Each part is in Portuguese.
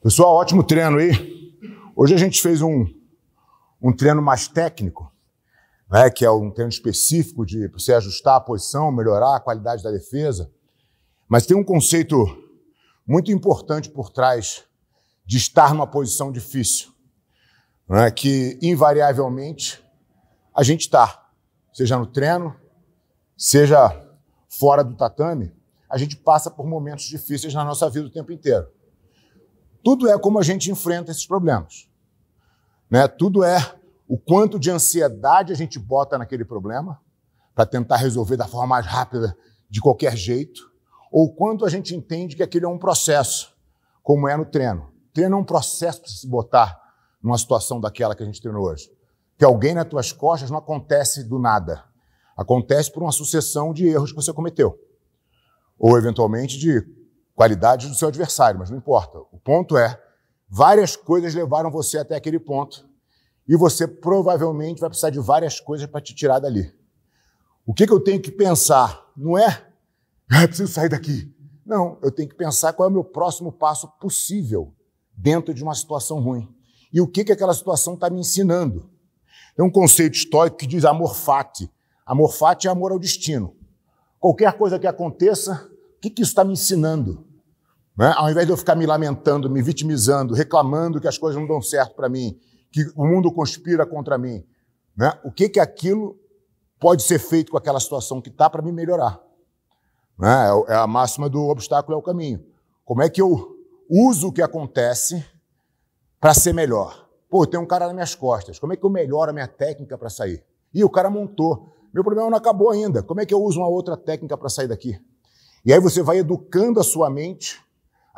Pessoal, ótimo treino aí. Hoje a gente fez um, um treino mais técnico, né, que é um treino específico de você ajustar a posição, melhorar a qualidade da defesa. Mas tem um conceito muito importante por trás de estar numa posição difícil, né, que invariavelmente a gente está, seja no treino, seja fora do tatame, a gente passa por momentos difíceis na nossa vida o tempo inteiro. Tudo é como a gente enfrenta esses problemas. Né? Tudo é o quanto de ansiedade a gente bota naquele problema para tentar resolver da forma mais rápida de qualquer jeito, ou quanto a gente entende que aquele é um processo, como é no treino. Treino é um processo para se botar numa situação daquela que a gente treinou hoje. Que alguém nas tuas costas não acontece do nada. Acontece por uma sucessão de erros que você cometeu. Ou, eventualmente, de qualidades do seu adversário, mas não importa. O ponto é, várias coisas levaram você até aquele ponto e você provavelmente vai precisar de várias coisas para te tirar dali. O que, que eu tenho que pensar? Não é, ah, preciso sair daqui. Não, eu tenho que pensar qual é o meu próximo passo possível dentro de uma situação ruim. E o que, que aquela situação está me ensinando? Tem um conceito histórico que diz amor fati. Amor fati é amor ao destino. Qualquer coisa que aconteça, o que, que isso está me ensinando? Né? Ao invés de eu ficar me lamentando, me vitimizando, reclamando que as coisas não dão certo para mim, que o mundo conspira contra mim, né? o que, que aquilo pode ser feito com aquela situação que está para me melhorar? Né? É, é a máxima do obstáculo é o caminho. Como é que eu uso o que acontece para ser melhor? Pô, tem um cara nas minhas costas. Como é que eu melhoro a minha técnica para sair? E o cara montou. Meu problema não acabou ainda. Como é que eu uso uma outra técnica para sair daqui? E aí você vai educando a sua mente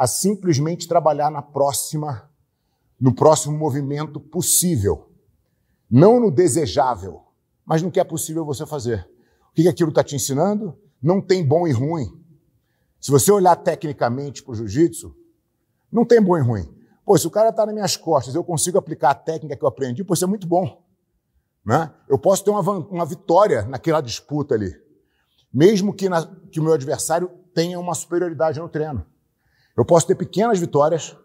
a simplesmente trabalhar na próxima, no próximo movimento possível, não no desejável, mas no que é possível você fazer. O que aquilo está te ensinando? Não tem bom e ruim. Se você olhar tecnicamente para o jiu-jitsu, não tem bom e ruim. Pô, se o cara está nas minhas costas, eu consigo aplicar a técnica que eu aprendi, pô, isso é muito bom. Né? Eu posso ter uma, uma vitória naquela disputa ali, mesmo que, na, que o meu adversário tenha uma superioridade no treino. Eu posso ter pequenas vitórias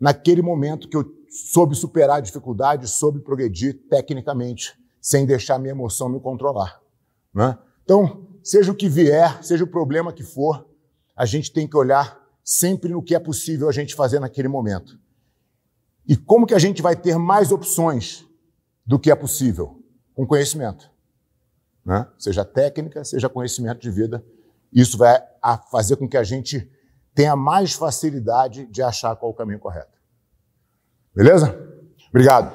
naquele momento que eu soube superar a dificuldade, soube progredir tecnicamente, sem deixar minha emoção me controlar. Né? Então, seja o que vier, seja o problema que for, a gente tem que olhar sempre no que é possível a gente fazer naquele momento. E como que a gente vai ter mais opções do que é possível? Com conhecimento. Né? Seja técnica, seja conhecimento de vida. Isso vai fazer com que a gente tenha mais facilidade de achar qual o caminho correto. Beleza? Obrigado.